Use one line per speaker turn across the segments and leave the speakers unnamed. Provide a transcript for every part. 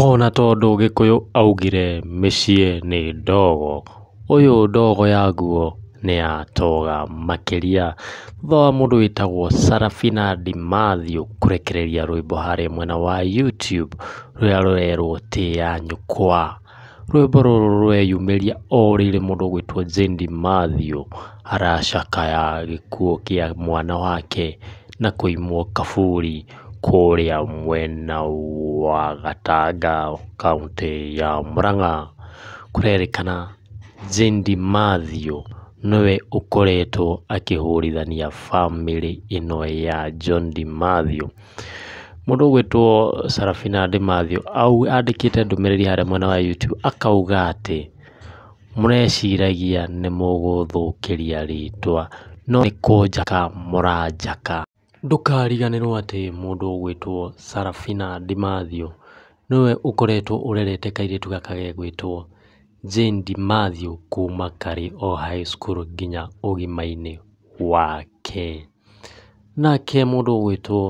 Ona tondũ Gĩkũyũ augire mĩciĩ nĩ ndogo, ũyũ ndogo yaguo nĩ ya toga makĩria. Thutha wa mũndũ wĩtagwo Sarafina Di Matthew kũrekereria rwĩmbo harĩa mwena wa YouTube rũrĩa rũrerwo tĩ ya nyũkwa. Rwĩmbo rũrũ rũreyumĩria o rĩrĩ mũndũ ũgwĩtwo Jane Di Matthew aracakaya gĩkuũ kĩa mwana wake na kũimwo kaburi kũrĩa mwena wa Gatanga kaunti ya Murang'a kũrerĩkana Zendi Mathew nĩwe ũkoretwo akĩhũrithania bamĩrĩ ĩno ya John Mathew. Mũndũ ũgwĩtwo Sarafina Mathew andĩkĩte ndũmĩrĩri harĩa mwena wa YouTube akauga atĩ mũreciragia nĩ mũgũthũkĩria rĩtwa no nĩ kũnjaka mũranjaka ndũkariganĩrwo atĩ mũndũ ũgwĩtwo Sarafina Dimathio nĩwe ũkoretwo ũrerete kairĩtu gaka gegwĩtwo Jane Dimathio kuma karĩ o high school nginya ũgima-inĩ wake. Nake mũndũ ũgwĩtwo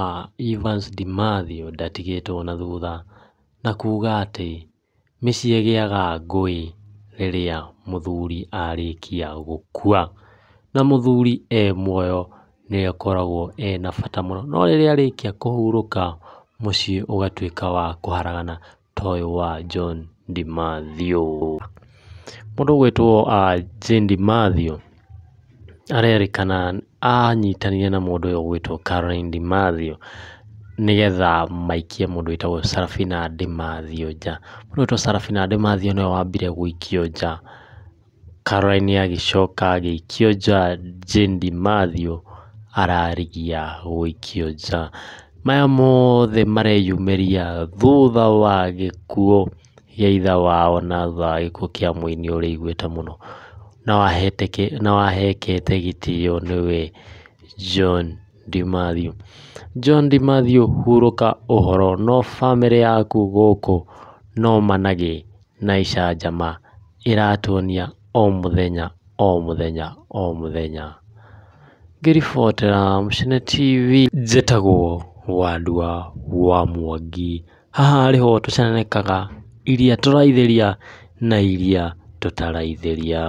uh, Evans Dimathio ndatigĩtwo na thutha na kuga atĩ mĩciĩ ĩgĩaga ngũĩ rĩrĩa mũthuri arĩkia gũkua na mũthuri e muoyo nĩrĩo akoragwo ena bata mũno no rĩrĩa arĩkia kũhurũka mũciĩ ũgatuĩka wa kũharagana ta ũyũ wa John Di Mathew. Mũndũ ũgwĩtwo Jane Di Mathew arerĩkana anyitanire na mũndũ ũyũ ũgwĩtwo Caroline Di Mathew nĩgetha maikie mũndũ wĩtagwo Sarafina Di Mathew nja. Mũndũ wĩtagwo Sarafina Di Mathew nĩwe wambire gũikio nja Caroline agĩcoka agĩikio nja Jane Di Mathew ararigia gũikio nja maya mothe mareyumiria thutha wa gĩkuo gĩa ithe wao na thutha wa gĩkuo kĩa mũini ũrĩ igweta mũno na wahekete gĩtĩo nĩwe John DiMathew John DiMathew hurũka ũhoro no bamĩrĩ yaku gũkũ no manage na icanjama ĩratuonia o mũthenya o mũthenya o mũthenya gerifotera mucene tv njetagwo wandua wa mwangi haha ariho tucenenekaga iria tũraithĩria na iria tũtaraithĩria